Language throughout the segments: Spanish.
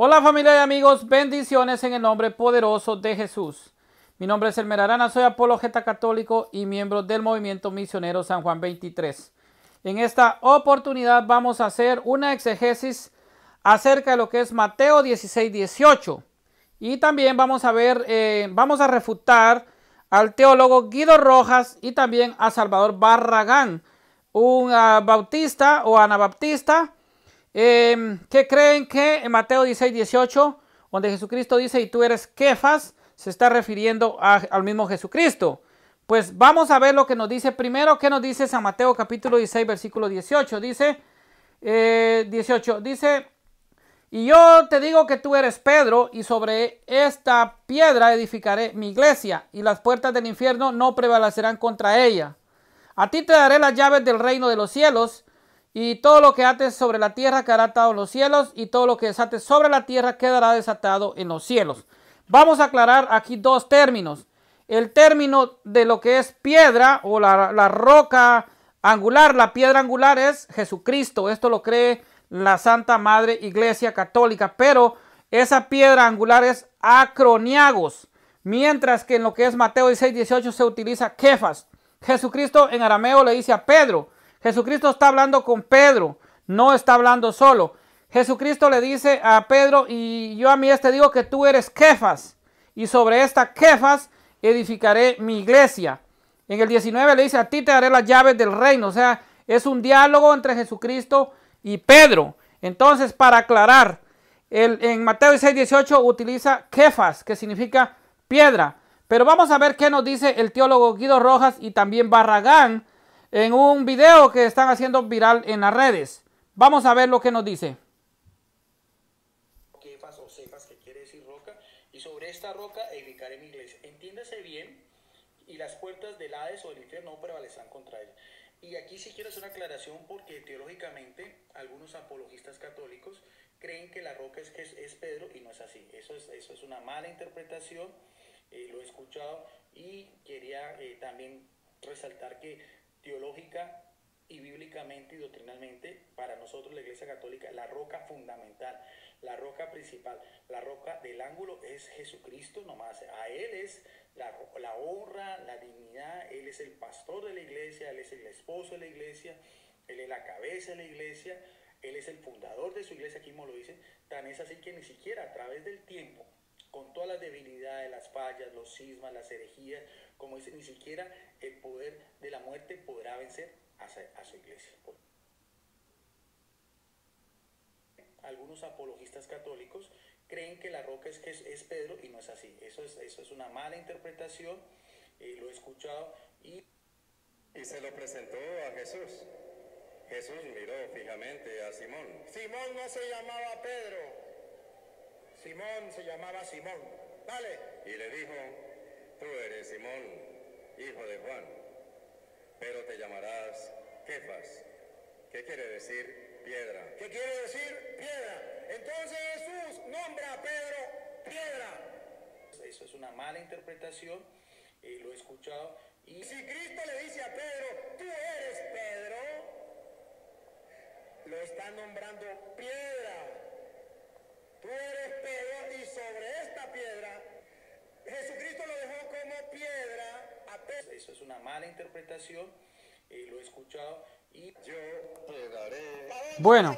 Hola familia y amigos, bendiciones en el nombre poderoso de Jesús. Mi nombre es Elmer Arana, soy apologeta católico y miembro del movimiento misionero San Juan 23. En esta oportunidad vamos a hacer una exegesis acerca de lo que es Mateo 16, 18. Y también vamos a ver, eh, vamos a refutar al teólogo Guido Rojas y también a Salvador Barragán, un ah, bautista o anabaptista que em, ¿Qué creen que en Mateo 16, 18, donde Jesucristo dice, y tú eres Kefas, se está refiriendo al mismo Jesucristo? Pues vamos a ver lo que nos dice primero, ¿qué nos dice San Mateo capítulo 16, versículo 18? Dice, 18, eh, dice, y yo te digo que tú eres Pedro, y sobre esta piedra edificaré mi iglesia, y las puertas del infierno no prevalecerán contra ella. A ti te daré las llaves del reino de los cielos, y todo lo que ates sobre la tierra quedará atado en los cielos, y todo lo que desate sobre la tierra quedará desatado en los cielos. Vamos a aclarar aquí dos términos. El término de lo que es piedra o la, la roca angular, la piedra angular es Jesucristo. Esto lo cree la Santa Madre Iglesia Católica, pero esa piedra angular es acroniagos, mientras que en lo que es Mateo 16, 18 se utiliza kefas. Jesucristo en arameo le dice a Pedro, Jesucristo está hablando con Pedro, no está hablando solo. Jesucristo le dice a Pedro, y yo a mí te digo que tú eres Kefas, y sobre esta Kefas edificaré mi iglesia. En el 19 le dice, a ti te daré las llaves del reino. O sea, es un diálogo entre Jesucristo y Pedro. Entonces, para aclarar, el, en Mateo 6, 18 utiliza Kefas, que significa piedra. Pero vamos a ver qué nos dice el teólogo Guido Rojas y también Barragán en un video que están haciendo viral en las redes. Vamos a ver lo que nos dice. Quefas o cepas, que quiere decir roca, y sobre esta roca edificaré en mi iglesia. Entiéndase bien, y las puertas del Hades o del infierno no prevalecerán contra ella. Y aquí sí quiero hacer una aclaración porque teológicamente algunos apologistas católicos creen que la roca es, es, es Pedro y no es así. Eso es, eso es una mala interpretación, eh, lo he escuchado y quería eh, también resaltar que teológica y bíblicamente y doctrinalmente, para nosotros la Iglesia Católica, la roca fundamental, la roca principal, la roca del ángulo es Jesucristo nomás. A Él es la, honra, la dignidad, Él es el pastor de la iglesia, Él es el esposo de la iglesia, Él es la cabeza de la iglesia, Él es el fundador de su iglesia, aquí mismo lo dice, tan es así que ni siquiera a través del tiempo, con todas las debilidades, las fallas, los cismas, las herejías, como dice, ni siquiera el poder de la muerte podrá vencer a su, iglesia. Algunos apologistas católicos creen que la roca es, es Pedro y no es así. Eso es, eso es una mala interpretación, eh, lo he escuchado y... Y se lo presentó a Jesús. Jesús miró fijamente a Simón. Simón no se llamaba Pedro. Simón se llamaba Simón. Dale. Y le dijo, tú eres Simón, hijo de Juan, pero te llamarás Kefas, ¿Qué quiere decir piedra. ¿Qué quiere decir piedra? Entonces Jesús nombra a Pedro piedra. Eso es una mala interpretación, eh, lo he escuchado. Y... Si Cristo le dice a Pedro, tú eres Pedro, lo está nombrando piedra. Tú eres Pedro y sobre esta piedra, Jesucristo lo dejó como piedra eso es una mala interpretación, eh, lo he escuchado y yo Bueno,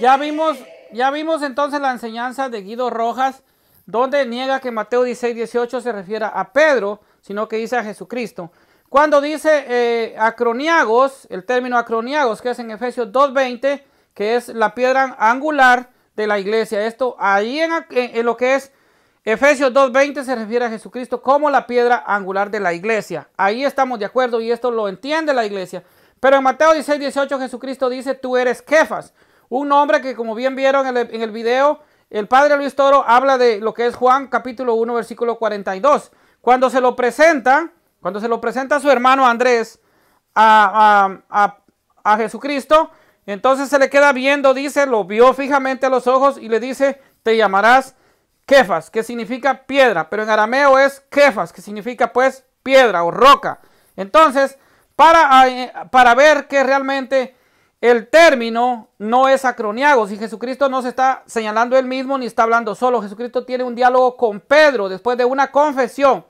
ya vimos, ya vimos entonces la enseñanza de Guido Rojas, donde niega que Mateo 16, 18 se refiera a Pedro, sino que dice a Jesucristo. Cuando dice eh, acroniagos, el término acroniagos, que es en Efesios 2.20, que es la piedra angular de la iglesia. Esto ahí en lo que es Efesios 2.20 se refiere a Jesucristo como la piedra angular de la iglesia. Ahí estamos de acuerdo y esto lo entiende la iglesia. Pero en Mateo 16.18 Jesucristo dice, tú eres Kefas, un hombre que como bien vieron en el, video, el padre Luis Toro habla de lo que es Juan capítulo 1 versículo 42. Cuando se lo presenta, cuando se lo presenta a su hermano Andrés a, a, a Jesucristo, entonces se le queda viendo, dice, lo vio fijamente a los ojos y le dice, te llamarás Kefas, que significa piedra, pero en arameo es quefas, que significa pues piedra o roca. Entonces, para, ah, eh, para ver que realmente el término no es acroniago, si Jesucristo no se está señalando él mismo ni está hablando solo, Jesucristo tiene un diálogo con Pedro después de una confesión.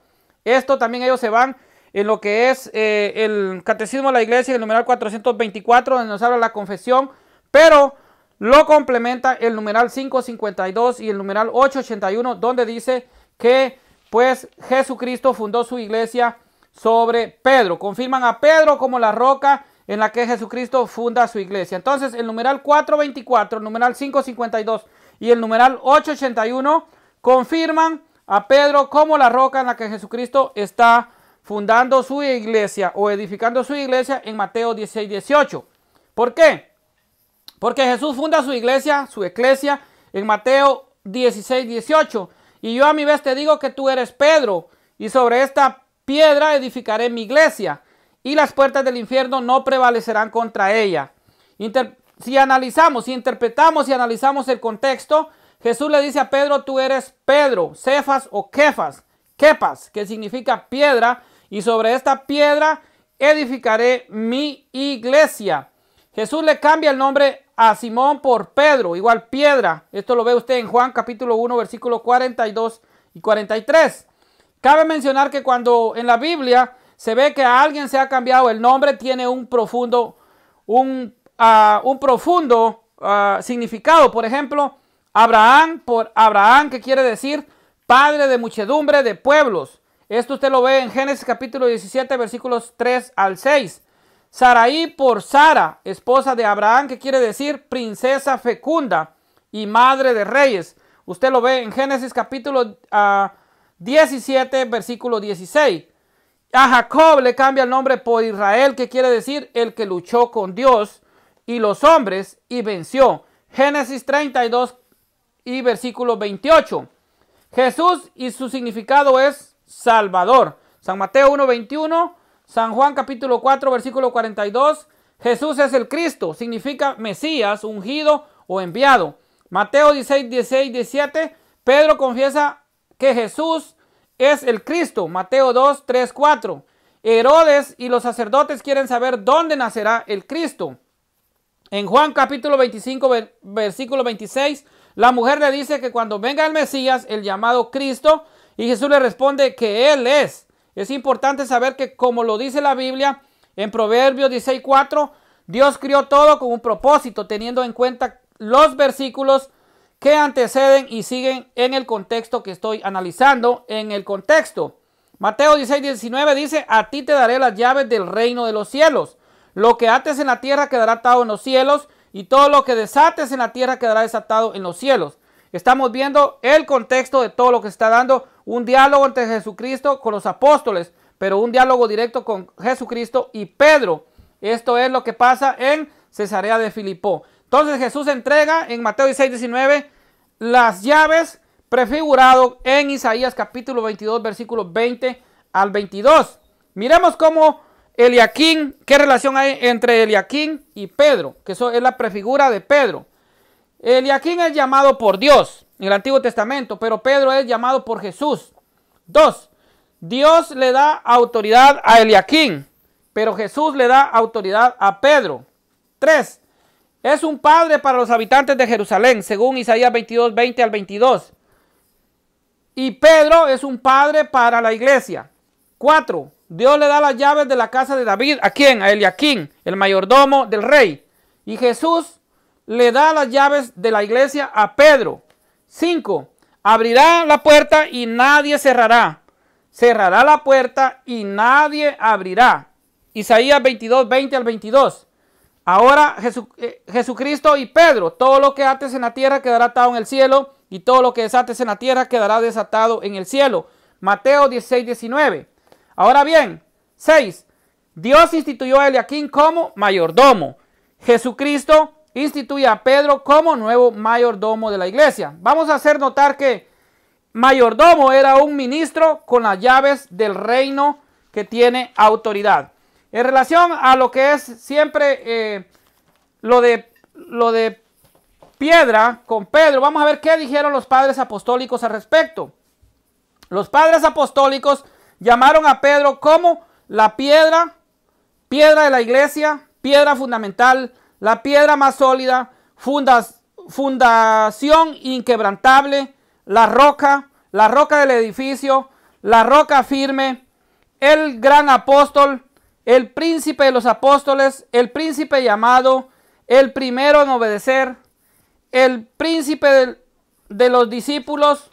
Esto también ellos se van en lo que es eh, el Catecismo de la Iglesia, el numeral 424, donde nos habla la confesión, pero lo complementa el numeral 552 y el numeral 881, donde dice que pues Jesucristo fundó su iglesia sobre Pedro. Confirman a Pedro como la roca en la que Jesucristo funda su iglesia. Entonces, el numeral 424, el numeral 552 y el numeral 881 confirman a Pedro como la roca en la que Jesucristo está fundando su iglesia o edificando su iglesia en Mateo 16, 18. ¿Por qué? Porque Jesús funda su iglesia, su iglesia, en Mateo 16, 18. Y yo a mi vez te digo que tú eres Pedro, y sobre esta piedra edificaré mi iglesia, y las puertas del infierno no prevalecerán contra ella. si analizamos, si interpretamos y si analizamos el contexto, Jesús le dice a Pedro, tú eres Pedro, Cefas o Kefas, Kepas, que significa piedra, y sobre esta piedra edificaré mi iglesia. Jesús le cambia el nombre a Simón por Pedro, igual piedra. Esto lo ve usted en Juan capítulo 1, versículo 42 y 43. Cabe mencionar que cuando en la Biblia se ve que a alguien se ha cambiado el nombre, tiene un profundo, un, ah, profundo ah, significado. Por ejemplo, Abraham por Abraham, que quiere decir padre de muchedumbre de pueblos. Esto usted lo ve en Génesis capítulo 17, versículos 3 al 6. Saraí por Sara, esposa de Abraham, que quiere decir princesa fecunda y madre de reyes. Usted lo ve en Génesis capítulo 17, ah, versículo 16. A Jacob le cambia el nombre por Israel, que quiere decir el que luchó con Dios y los hombres y venció. Génesis 32 y versículo 28. Jesús y su significado es Salvador. San Mateo 1, 21. San Juan capítulo 4, versículo 42. Jesús es el Cristo, significa Mesías, ungido o enviado. Mateo 16, 16, 17. Pedro confiesa que Jesús es el Cristo. Mateo 2, 3, 4. Herodes y los sacerdotes quieren saber dónde nacerá el Cristo. En Juan capítulo 25, versículo 26, la mujer le dice que cuando venga el Mesías, el llamado Cristo, y Jesús le responde que Él es. Es importante saber que como lo dice la Biblia en Proverbios 16.4, Dios crió todo con un propósito, teniendo en cuenta los versículos que anteceden y siguen en el contexto que estoy analizando, en el contexto. Mateo 16:19 dice, a ti te daré las llaves del reino de los cielos. Lo que ates en la tierra quedará atado en los cielos y todo lo que desates en la tierra quedará desatado en los cielos. Estamos viendo el contexto de todo lo que está dando un diálogo entre Jesucristo con los apóstoles, pero un diálogo directo con Jesucristo y Pedro. Esto es lo que pasa en Cesarea de Filipó. Entonces Jesús entrega en Mateo 16, 19 las llaves prefigurado en Isaías capítulo 22, versículos 20 al 22. Miremos cómo Eliaquín, qué relación hay entre Eliaquín y Pedro, que eso es la prefigura de Pedro. Eliaquín es llamado por Dios en el Antiguo Testamento, pero Pedro es llamado por Jesús. Dos, Dios le da autoridad a Eliaquín, pero Jesús le da autoridad a Pedro. Tres, es un padre para los habitantes de Jerusalén, según Isaías 22, 20 al 22. Y Pedro es un padre para la iglesia. Cuatro, Dios le da las llaves de la casa de David. ¿A quién? A Eliaquín, el mayordomo del rey. Y Jesús le da las llaves de la iglesia a Pedro. 5. Abrirá la puerta y nadie cerrará. Cerrará la puerta y nadie abrirá. Isaías 22, 20 al 22. Ahora eh, Jesucristo y Pedro, todo lo que ates en la tierra quedará atado en el cielo y todo lo que desates en la tierra quedará desatado en el cielo. Mateo 16, 19. Ahora bien, 6. Dios instituyó a Eliaquín como mayordomo. Jesucristo instituye a Pedro como nuevo mayordomo de la iglesia. Vamos a hacer notar que mayordomo era un ministro con las llaves del reino que tiene autoridad. En relación a lo que es siempre eh, lo, de, lo de piedra con Pedro, vamos a ver qué dijeron los padres apostólicos al respecto. Los padres apostólicos llamaron a Pedro como la piedra, piedra de la iglesia, piedra fundamental la piedra más sólida, fundas, fundación inquebrantable, la roca, la roca del edificio, la roca firme, el gran apóstol, el príncipe de los apóstoles, el príncipe llamado, el primero en obedecer, el príncipe de, de los discípulos,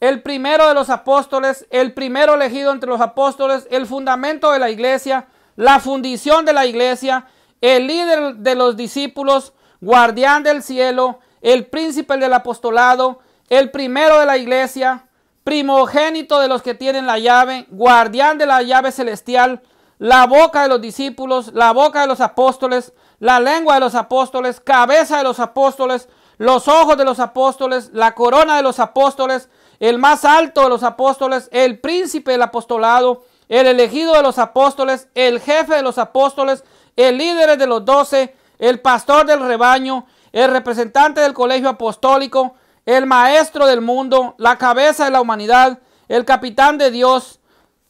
el primero de los apóstoles, el primero elegido entre los apóstoles, el fundamento de la iglesia, la fundición de la iglesia, el líder de los discípulos, guardián del cielo, el príncipe del apostolado, el primero de la iglesia, primogénito de los que tienen la llave, guardián de la llave celestial, la boca de los discípulos, la boca de los apóstoles, la lengua de los apóstoles, cabeza de los apóstoles, los ojos de los apóstoles, la corona de los apóstoles, el más alto de los apóstoles, el príncipe del apostolado, el elegido de los apóstoles, el jefe de los apóstoles, el líder de los doce, el pastor del rebaño, el representante del colegio apostólico, el maestro del mundo, la cabeza de la humanidad, el capitán de Dios.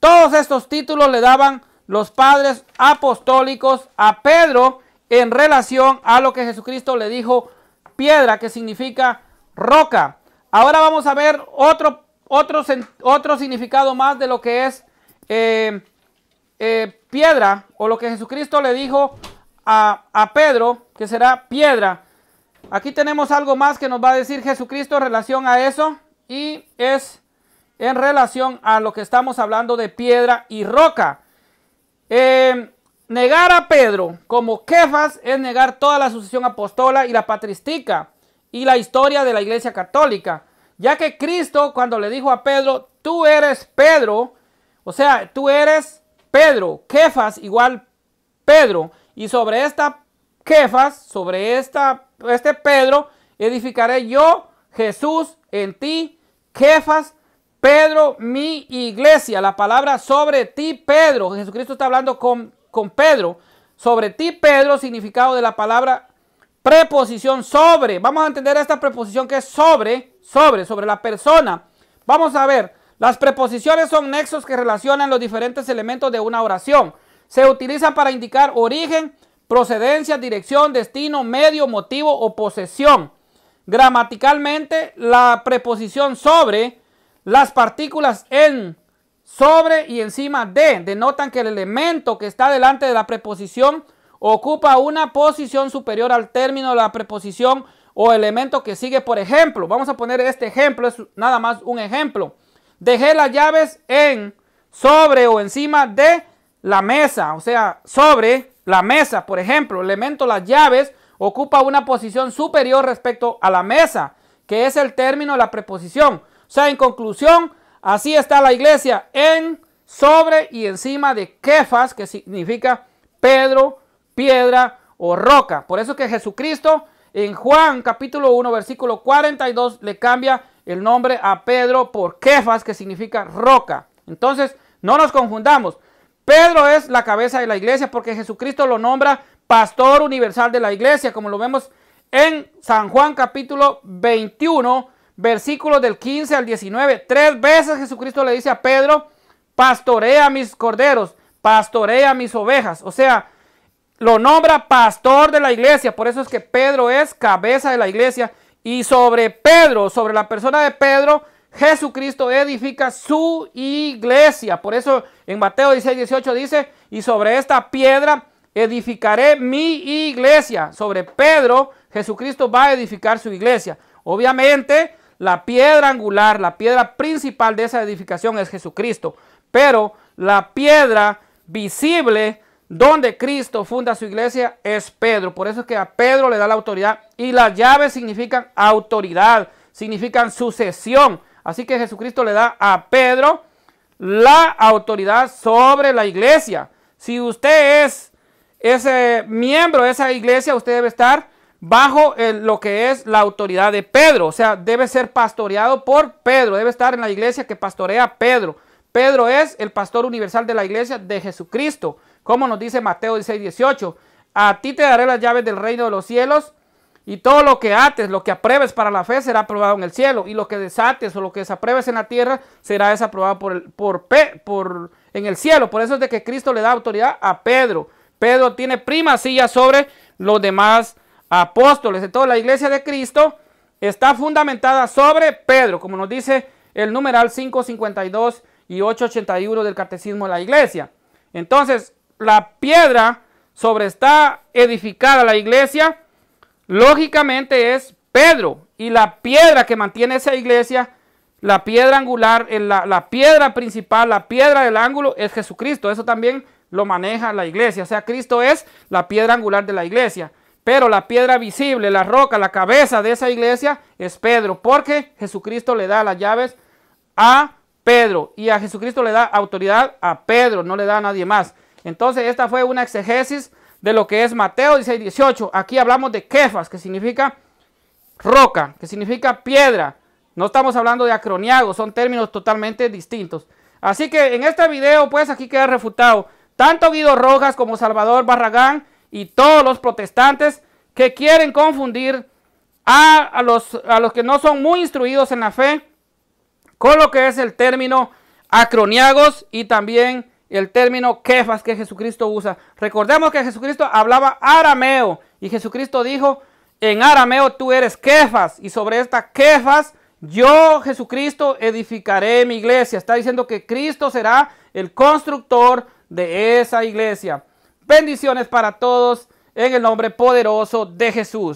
Todos estos títulos le daban los padres apostólicos a Pedro en relación a lo que Jesucristo le dijo, piedra, que significa roca. Ahora vamos a ver otro, significado más de lo que es piedra eh, eh, piedra, o lo que Jesucristo le dijo a, a Pedro, que será piedra. Aquí tenemos algo más que nos va a decir Jesucristo en relación a eso, y es en relación a lo que estamos hablando de piedra y roca. Eh, negar a Pedro como quefas es negar toda la sucesión apostola y la patrística y la historia de la Iglesia Católica, ya que Cristo cuando le dijo a Pedro, tú eres Pedro, o sea, tú eres Pedro, Kefas igual Pedro. Y sobre esta Kefas, sobre esta, este Pedro, edificaré yo, Jesús, en ti, Kefas, Pedro, mi iglesia. La palabra sobre ti, Pedro. Jesucristo está hablando con, con Pedro. Sobre ti, Pedro, significado de la palabra preposición sobre. Vamos a entender esta preposición que es sobre, sobre, sobre la persona. Vamos a ver. Las preposiciones son nexos que relacionan los diferentes elementos de una oración. Se utilizan para indicar origen, procedencia, dirección, destino, medio, motivo o posesión. Gramaticalmente, la preposición sobre, las partículas en, sobre y encima de denotan que el elemento que está delante de la preposición ocupa una posición superior al término de la preposición o elemento que sigue. Por ejemplo, vamos a poner este ejemplo, es nada más un ejemplo dejé las llaves en sobre o encima de la mesa, o sea, sobre la mesa, por ejemplo, el elemento las llaves ocupa una posición superior respecto a la mesa, que es el término la preposición. O sea, en conclusión, así está la iglesia en, sobre y encima de Kefas, que significa Pedro, piedra o roca. Por eso que Jesucristo en Juan capítulo 1 versículo 42 le cambia el nombre a Pedro por Kefas, que significa roca. Entonces, no nos confundamos. Pedro es la cabeza de la iglesia porque Jesucristo lo nombra pastor universal de la iglesia, como lo vemos en San Juan capítulo 21, versículos del 15 al 19. Tres veces Jesucristo le dice a Pedro, pastorea mis corderos, pastorea mis ovejas. O sea, lo nombra pastor de la iglesia. Por eso es que Pedro es cabeza de la iglesia y sobre Pedro, sobre la persona de Pedro, Jesucristo edifica su iglesia. Por eso en Mateo 16, 18 dice, y sobre esta piedra edificaré mi iglesia. Sobre Pedro, Jesucristo va a edificar su iglesia. Obviamente, la piedra angular, la piedra principal de esa edificación es Jesucristo. Pero la piedra visible donde Cristo funda su iglesia es Pedro. Por eso es que a Pedro le da la autoridad. Y las llaves significan autoridad, significan sucesión. Así que Jesucristo le da a Pedro la autoridad sobre la iglesia. Si usted es ese miembro de esa iglesia, usted debe estar bajo lo que es la autoridad de Pedro. O sea, debe ser pastoreado por Pedro. Debe estar en la iglesia que pastorea Pedro. Pedro es el pastor universal de la iglesia de Jesucristo. Como nos dice Mateo 16, 18, a ti te daré las llaves del reino de los cielos y todo lo que ates, lo que apruebes para la fe será aprobado en el cielo y lo que desates o lo que desapruebes en la tierra será desaprobado por, el, por, en el cielo. Por eso es de que Cristo le da autoridad a Pedro. Pedro tiene primacía sobre los demás apóstoles. Entonces la iglesia de Cristo está fundamentada sobre Pedro, como nos dice el numeral 552 y 881 del Catecismo de la Iglesia. Entonces, la piedra sobre está edificada la iglesia, lógicamente es Pedro. Y la piedra que mantiene esa iglesia, la piedra angular, la, la piedra principal, la piedra del ángulo es Jesucristo. Eso también lo maneja la iglesia. O sea, Cristo es la piedra angular de la iglesia. Pero la piedra visible, la roca, la cabeza de esa iglesia es Pedro, porque Jesucristo le da las llaves a Pedro y a Jesucristo le da autoridad a Pedro, no le da a nadie más. Entonces, esta fue una exegesis de lo que es Mateo 16, 18. Aquí hablamos de kefas, que significa roca, que significa piedra. No estamos hablando de acroniagos, son términos totalmente distintos. Así que en este video, pues aquí queda refutado tanto Guido Rojas como Salvador Barragán y todos los protestantes que quieren confundir a, los, a los que no son muy instruidos en la fe con lo que es el término acroniagos y también el término kefas que Jesucristo usa. Recordemos que Jesucristo hablaba arameo y Jesucristo dijo, en arameo tú eres kefas y sobre esta kefas yo Jesucristo edificaré mi iglesia. Está diciendo que Cristo será el constructor de esa iglesia. Bendiciones para todos en el nombre poderoso de Jesús.